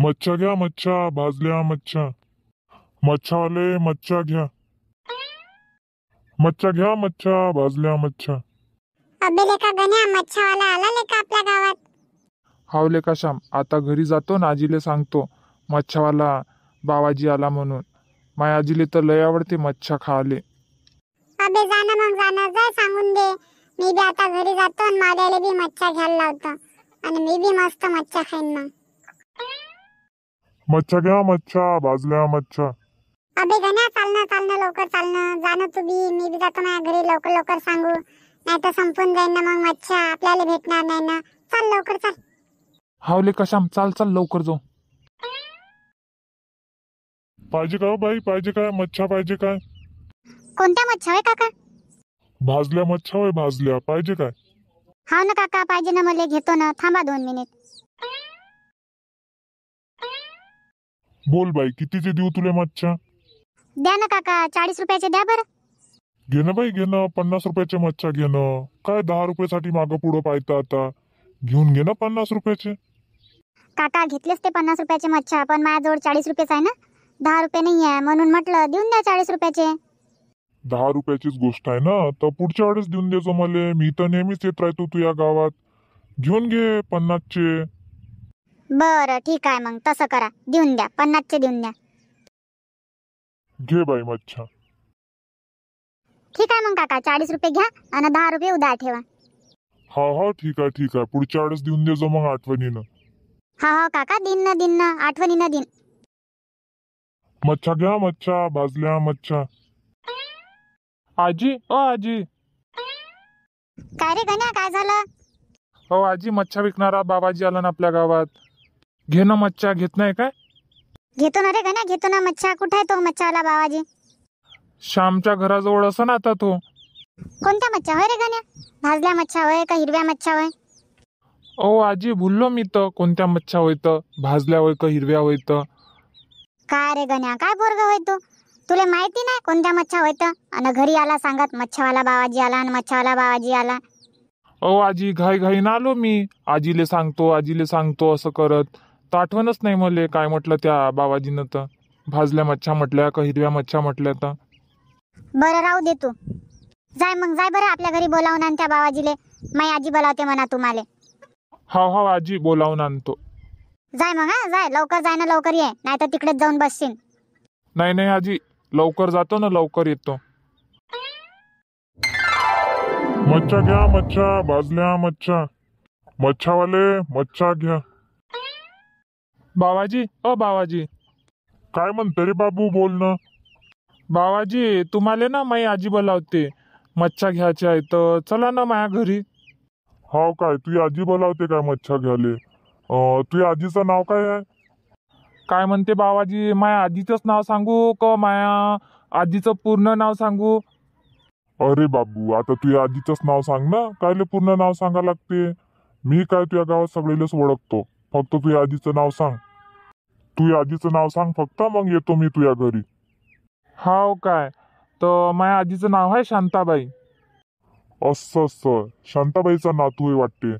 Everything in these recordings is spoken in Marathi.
मच्छा घ्या मच्छा भाजल्या मच्छा मच्छावाले मच्छा घ्या मच्छा घ्या मच्छा भाजल्या मच्छा अबे लेका गण्या वाला आला लेका आपल्या गावात हावले का श्याम आता घरी जातो ना आजीले सांगतो मच्छावाला बाबाजी आला म्हणून माय आजीले तर लय आवडते मच्छा खाले अबे जाना मग जाना जा सांगून दे मी बी आता घरी जातो आणि माझ्याला बी मच्छा घ्यायला लावतो आणि मी बी मस्त मच्छा खाईन मग मच्छा घ्या मच्छा भाजल्या मच्छा अबे गण्या चालणं चालणं लवकर चालणं जाणं तू बी मी बी जातो माझ्या घरी लवकर लवकर सांगू नाही तर संपून जाईन ना मग मच्छा आपल्याला भेटणार नाही ना चल लवकर चल हावले कशाम चाल चल लवकर जाऊ पाहिजे का हो बाई पाहिजे काय मच्छा पाहिजे काय कोणत्या मच्छा आहे काका भाजल्या मच्छा होय भाजल्या पाहिजे काय हा ना काका पाहिजे ना मला घेतो ना थांबा दोन मिनिट बोल बाई कितीचे देऊ तुला मच्छा द्या ना काका चाळीस रुपयाचे द्या बर घे ना बाई घे ना पन्नास रुपयाचे मच्छा घे काय दहा रुपयासाठी माग पुढं पाहिजे आता घेऊन घे ना पन्नास रुपयाचे काका घेतलेस ते पन्नास रुपयाचे मच्छा पण माझ्याजवळ चाळीस रुपयाचा आहे ना दहा रुपये नाही आहे म्हणून म्हटलं देऊन द्या चाळीस रुपयाचे दहा रुपयाचीच गोष्ट आहे ना तर पुढच्या वेळेस देऊन देजो मला मी तर नेहमीच येत राहतो तू या गावात घेऊन घे पन्नासचे बर ठीक आहे मग तसं करा देऊन द्या चे देऊन द्या घे बाई मच्छा ठीक आहे मग काका चाळीस रुपये घ्या आणि दहा रुपये उद्या ठेवा हा हा ठीक आहे ठीक आहे पुढच्या वेळेस देऊन देजो मग आठवणीनं हा हा काका दिन ना दिन ना आठवणीनं दिन मच्छा घ्या मच्छा भाजल्या मच्छा आजी ओ आजी काय रे गण्या काय झालं हो आजी मच्छा विकणारा बाबाजी आला ना आपल्या गावात घे मच्छा घेत नाही काय घेतो ना रे गण्या घेतो ना मच्छा कुठे आहे तो मच्छावाला बाबाजी श्यामच्या घराजवळ असं ना आता तो कोणत्या मच्छा होय रे गण्या भाजल्या मच्छा होय का हिरव्या मच्छा होय ओ आजी भुललो मी तर कोणत्या मच्छा होय तर भाजल्या होय का हिरव्या होय तर काय रे गण्या काय पोरग होय तू तुला माहिती नाही कोणत्या मच्छा होय तर आणि घरी आला सांगत मच्छावाला बाबाजी आला आणि मच्छावाला बाबाजी आला ओ आजी घाई घाई ना आलो मी आजीले सांगतो आजीले सांगतो असं करत तर आठवणच नाही मले काय म्हटलं त्या बाबाजीनं तर भाजल्या मच्छा म्हटल्या का हिरव्या मच्छा म्हटल्या तर बरं राहू दे तू जाय मग जाय बरं आपल्या घरी बोलावून आण त्या बाबाजीले माई आजी बोलावते म्हणा तुम्हाला हाव हाव आजी बोलावून आणतो जाय मग हा जाय लवकर जाय ना लवकर ये नाही तर तिकडेच जाऊन बसशील नाही नाही आजी लवकर जातो ना लवकर येतो मच्छा घ्या मच्छा भाजल्या मच्छा मच्छावाले मच्छा घ्या बाबाजी अ बाबाजी काय म्हणते रे बाबू बोल ना बाबाजी तुम्हाला ना माई आजी बोलावते मच्छा घ्यायच्या आहे तर चला ना माया घरी हो काय तुझी आजी बोलावते काय मच्छा घ्याले तुझ्या आजीचं नाव काय आहे काय म्हणते बाबाजी माया आजीचंच नाव सांगू क माया आजीचं पूर्ण नाव सांगू अरे बाबू आता तुझ्या आजीचंच नाव सांग ना कायले पूर्ण नाव सांगा लागते मी काय तुझ्या गावात सगळेलेच ओळखतो फक्त तुझ्या आजीचं नाव सांग तू आजीचं नाव सांग फक्त मग येतो मी तुझ्या घरी हाव काय तर माझ्या आजीचं नाव आहे शांताबाई असं असं शांताबाईचा नातू आहे वाटते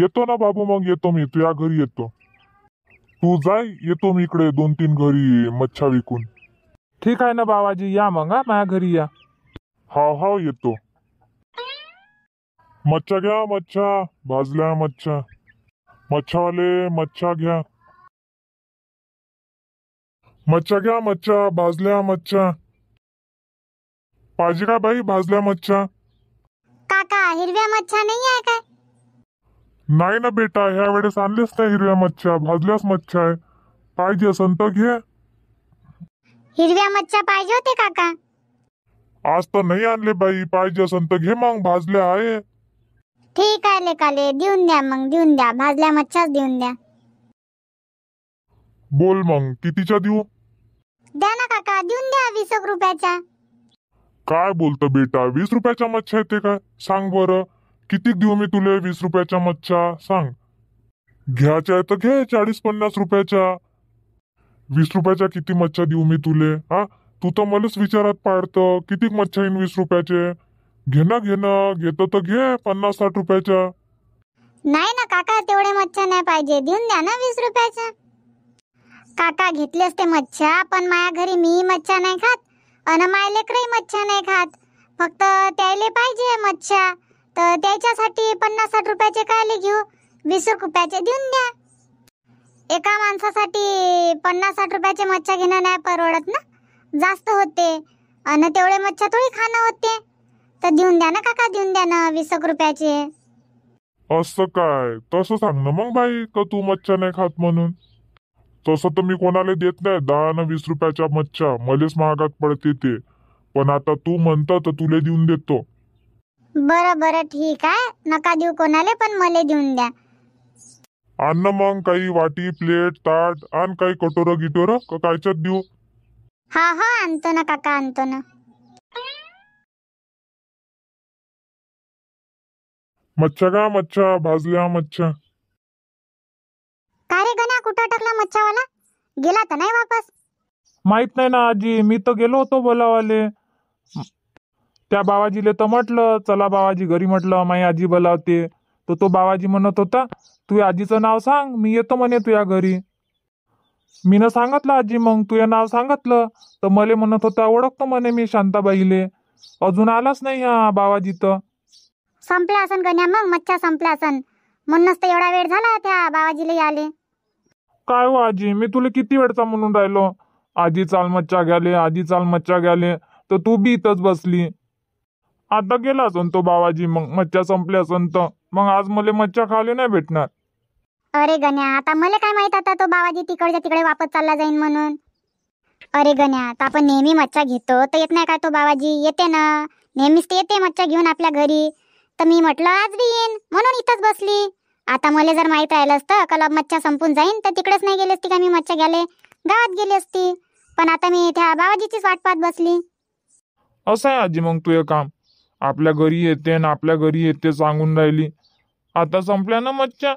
येतो ना बाबू मग येतो मी तुझ्या घरी येतो तू जाय येतो मी इकडे दोन तीन घरी मच्छा विकून ठीक आहे ना बाबाजी या मग हा माझ्या घरी या हाव हाव येतो मच्छा घ्या मच्छा भाजल्या मच्छा मच्छावाले मच्छा घ्या मच्छा क्या मच्छा भाजल्या मच्छा पाजी का भाई भाजल्या मच्छा काका हिरव्या मच्छा नहीं आहे का नाही ना बेटा ह्या वेळेस आणलेच नाही हिरव्या मच्छा भाजल्याच मच्छा आहे पाहिजे असन तर घे हिरव्या मच्छा पाहिजे होते काका आज तर नाही आणले बाई पाहिजे असन तर घे मग भाजल्या आहे ठीक आहे लेकाले देऊन द्या मग देऊन द्या भाजल्या मच्छाच देऊन द्या बोल मग कितीच्या देऊ द्या ना काका देऊन द्या वीस एक काय बोलतो बेटा वीस रुपयाच्या मच्छा येते का सांग बर किती देऊ मी तुले वीस रुपयाच्या मच्छा सांग घ्यायच्या आहे तर घे चाळीस पन्नास रुपयाच्या वीस रुपयाच्या किती मच्छा देऊ मी तुले हा तू तर मलाच विचारात पाडत किती मच्छा येईन वीस रुपयाचे घे ना घे ना घेतो तर घे पन्नास साठ रुपयाच्या नाही ना काका तेवढे मच्छा नाही पाहिजे देऊन द्या ना वीस रुपयाचा काका घेतले असते मच्छा पण माया घरी मी मच्छा नाही खात आणि माया लेकरही मच्छा नाही खात फक्त त्याले पाहिजे मच्छा तर त्याच्यासाठी पन्नास साठ रुपयाचे कायले घेऊ वीस रुपयाचे देऊन द्या एका माणसासाठी पन्नास साठ रुपयाचे मच्छा घेणं नाही परवडत ना जास्त होते आणि तेवढे मच्छा थोडी खाणं होते तर देऊन द्या ना काका देऊन द्या ना वीस रुपयाचे असं काय तसं सांग ना मग बाई का तू मच्छा नाही खात म्हणून तसं तर मी कोणाला देत नाही दहा ना वीस रुपयाच्या मच्छा मलेच महागात पडते ते पण आता तू म्हणत तर तुले देऊन देतो बर बर ठीक आहे नका देऊ कोणाला पण मले देऊन द्या अन्न मग काही वाटी प्लेट ताट आणि काही कटोरं गिटोर कायच्यात देऊ हा हा आणतो ना काका आणतो ना मच्छा का मच्छा भाजल्या मच्छा कुठं अटकला मच्छावाला गेला तर नाही वापस माहित नाही ना आजी मी तर गेलो होतो बोलावाले त्या बाबाजीले तर म्हटलं चला बाबाजी घरी म्हटलं माई आजी बोलावते तर तो बाबाजी म्हणत होता तू आजीचं नाव सांग मी येतो म्हणे तुझ्या घरी मीनं सांगितलं आजी मग तुझं नाव सांगितलं तर मला म्हणत होता ओळखतो म्हणे मी शांताबाईले अजून आलाच नाही हा बाबाजी तर संपला असन गण्या मग मच्छा संपला असन म्हणूनच तर एवढा वेळ झाला त्या बाबाजीला आले काय हो आजी मी तुला किती वेळचा म्हणून राहिलो आजी चाल मच्छा घ्याले आजी चाल मच्छा घ्याले तर तू बी इथंच बसली आता गेला असन तो बाबाजी मग मच्छा संपल्या असन तर मग आज मला मच्छा खाली नाही भेटणार अरे गण्या आता मला काय माहित आता तो बाबाजी तिकडच्या तिकडे वापस चालला जाईन म्हणून अरे गण्या आता आपण नेहमी मच्छा घेतो तर येत नाही काय तो बाबाजी येते ना नेहमीच येते मच्छा घेऊन आपल्या घरी तर मी म्हटलं आज बी येईन म्हणून इथंच बसली आता मला जर माहीत राहिलं असतं कलब मच्छा संपून जाईन तर तिकडेच नाही गेली असती का मी मच्छा गेले गावात गेली असती पण आता मी त्या बाबाजीचीच वाट पाहत बसली असं आहे आजी मग तू तुझं काम आपल्या घरी येते ना आपल्या घरी येते सांगून राहिली आता संपल्या ना मच्छा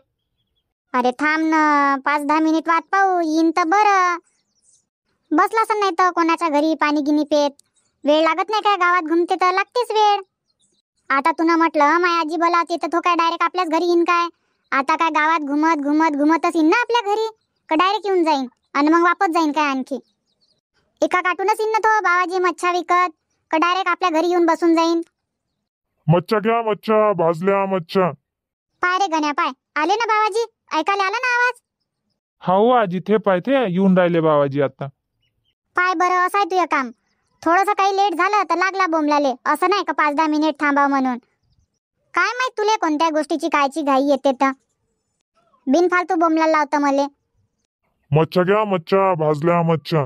अरे थांब ना पाच दहा मिनिट वाट पाहू येईन तर बर बसला असं नाही तर कोणाच्या घरी पाणी गिनी पेत वेळ लागत नाही काय गावात घुमते तर लागतेच वेळ आता तुला म्हटलं माझी आजी ते तर तो काय डायरेक्ट आपल्याच घरी येईन काय आता काय गावात घुमत घुमत घुमतच येईन ना आपल्या घरी का डायरेक्ट येऊन जाईन आणि मग वापस जाईन काय आणखी एका काटूनच येईन ना तो बाबाजी मच्छा विकत का डायरेक्ट आपल्या घरी येऊन बसून जाईन मच्छा घ्या मच्छा भाजल्या मच्छा पाय रे गण्या पाय आले ना बाबाजी ऐकायला आला ना आवाज हो आजी थे पाय थे येऊन राहिले बाबाजी आता पाय बरं असाय आहे तुझं काम थोडंसं काही लेट झालं तर लागला बोंबलाले असं नाही का पाच दहा मिनिट थांबा म्हणून काय माहित तुले कोणत्या गोष्टीची कायची घाई येते तर बिनफालतू बोमला लावता मले मच्छा घ्या मच्छा भाजल्या मच्छा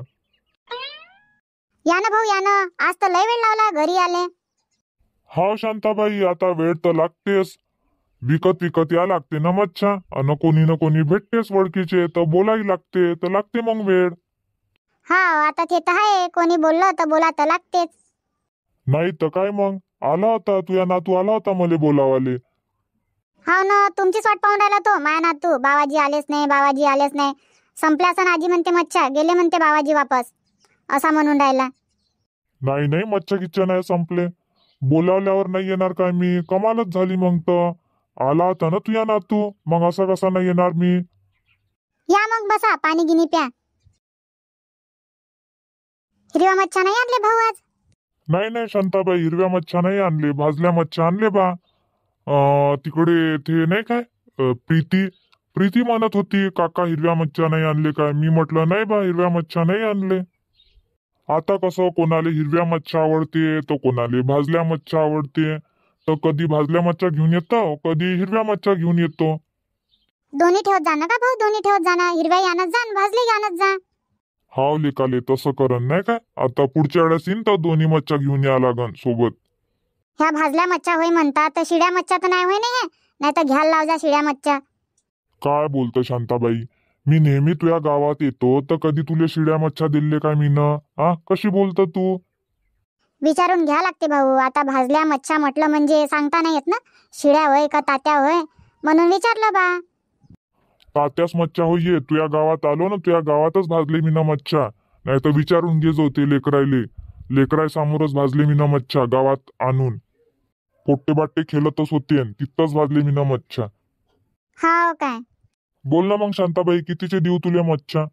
या ना भाऊ या ना आज तर लय वेळ लावला घरी आले हा शांताबाई आता वेळ तर लागतेस विकत विकत या लागते ना मच्छा अन कोणी ना कोणी भेटतेस वळखीचे तर बोलाही लागते तर लागते मग वेळ हा आता ते तर आहे कोणी बोललं तर बोला तर लागतेच नाही तर काय मग आला होता या नातू आला होता मला बोलावाले हा ना तुमची वाट पाहून राहिला तो माया नातू बाबाजी आलेच नाही बाबाजी आलेच नाही संपल्या सण आजी म्हणते मच्छा गेले म्हणते बाबाजी वापस असा म्हणून राहिला नाही नाही मच्छा किच्छा नाही संपले बोलावल्यावर नाही येणार काय मी कमालच झाली मग तर आला होता ना ना नातू मग असा कसा नाही येणार मी या मग बसा पाणी गिनी प्या हिरवा मच्छा नाही आणले भाऊ आज नाही नाही शांताबाई हिरव्या मच्छा नाही आणले भाजल्या मच्छा आणले बा तिकडे ते नाही काय प्रीती प्रीती म्हणत होती काका हिरव्या मच्छा नाही आणले काय मी म्हटलं नाही बा हिरव्या मच्छा नाही आणले आता कसं कोणाला हिरव्या मच्छा आवडते तर कोणाला भाजल्या मच्छा आवडते तर कधी भाजल्या मच्छा घेऊन येतो कधी हिरव्या मच्छा घेऊन येतो दोन्ही ठेवत जाणार का भाऊ दोन्ही ठेवत जाना हिरव्या यानच जा भाजले यानच जा हाव लेकाले तसं करण नाही का आता पुढच्या वेळेस येईन तर दोन्ही मच्छा घेऊन या लागन सोबत ह्या भाजल्या मच्छा होय म्हणतात तर शिड्या मच्छा तर नाही होय नाही नाही तर घ्यायला जा शिड्या मच्छा काय बोलत शांताबाई मी नेहमी तुझ्या गावात येतो तर कधी तुले शिड्या मच्छा दिले काय मी ना कशी बोलत तू विचारून घ्या लागते भाऊ आता भाजल्या मच्छा म्हटलं म्हणजे सांगता नाही येत ना शिड्या होय का तात्या होय म्हणून विचारलं बा तात्यास मच्छा होईये या गावात आलो ना या गावातच भाजले मी ना मच्छा नाही तर विचारून घे जो ते लेकरायले लेकराय समोरच भाजले मी ना मच्छा गावात आणून पोट्टे बाट्टे खेळतच होते तिथंच भाजले मी ना मच्छा हा काय बोल ना मग शांताबाई कितीचे देऊ तुले मच्छा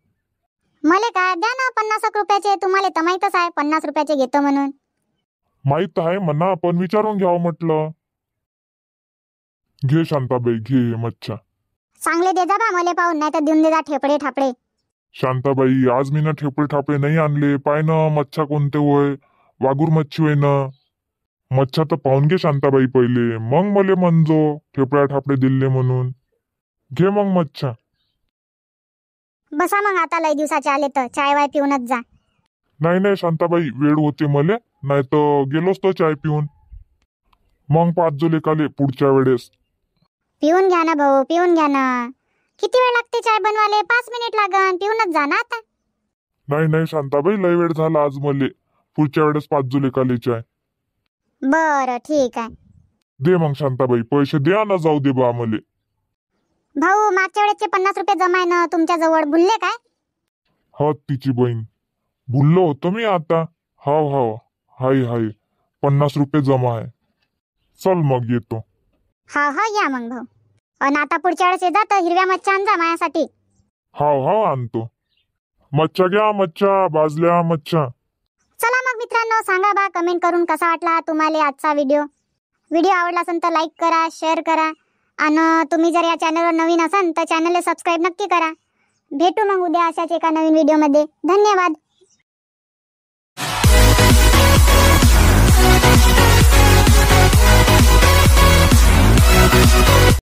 मले काय द्या ना पन्नास रुपयाचे तुम्हाला तर माहीतच आहे पन्नास रुपयाचे घेतो म्हणून माहित आहे म्हणा आपण विचारून घ्यावं म्हटलं घे शांताबाई घे मच्छा चांगले दे जा बा पाहून नाही तर देऊन दे जा ठेपडे ठापडे शांताबाई आज मी ना ठेपडे ठापडे नाही आणले पाय ना मच्छा कोणते होय वागूर मच्छी होय ना मच्छा तर पाहून घे शांताबाई पहिले मग मले म्हणजो ठेपड्या ठापडे दिले म्हणून घे मग मच्छा बसा मग आता लय दिवसाचे आले तर चाय वाय पिऊनच जा नाही नाही शांताबाई वेळ होते मले नाही तर गेलोच तर चाय पिऊन मग पाच जो लेखाले पुढच्या वेळेस पिऊन घ्या ना भाऊ पिऊन घ्या ना किती वेळ लागते चाय बनवाले पाच मिनिट लागन पिऊनच जा ना आता नाही नाही शांताबाई लय वेळ झाला आज मले पुढच्या वेळेस पाच जुले काले चाय बर ठीक आहे दे मग शांताबाई पैसे दे ना जाऊ दे बा मले भाऊ मागच्या वेळेसचे पन्नास रुपये जमाय ना तुमच्या जवळ भुलले काय हो तिची बहीण भुललो होतो मी आता हाव हाव हाय हाय पन्नास रुपये जमा आहे चल मग येतो हा हा या मग भाऊ अन आता पुढच्या वेळेस येतात हिरव्या मच्छा आणजा माझ्यासाठी हाव हाव आणतो मच्छा घ्या मच्छा भाजल्या मच्छा चला मग मित्रांनो सांगा बा कमेंट करून कसा वाटला तुम्हाला आजचा व्हिडिओ व्हिडिओ आवडला असेल तर लाईक करा शेअर करा आणि तुम्ही जर या चॅनलवर नवीन असाल तर चॅनलला सबस्क्राईब नक्की करा भेटू मग उद्या अशाच एका नवीन व्हिडिओमध्ये धन्यवाद Thank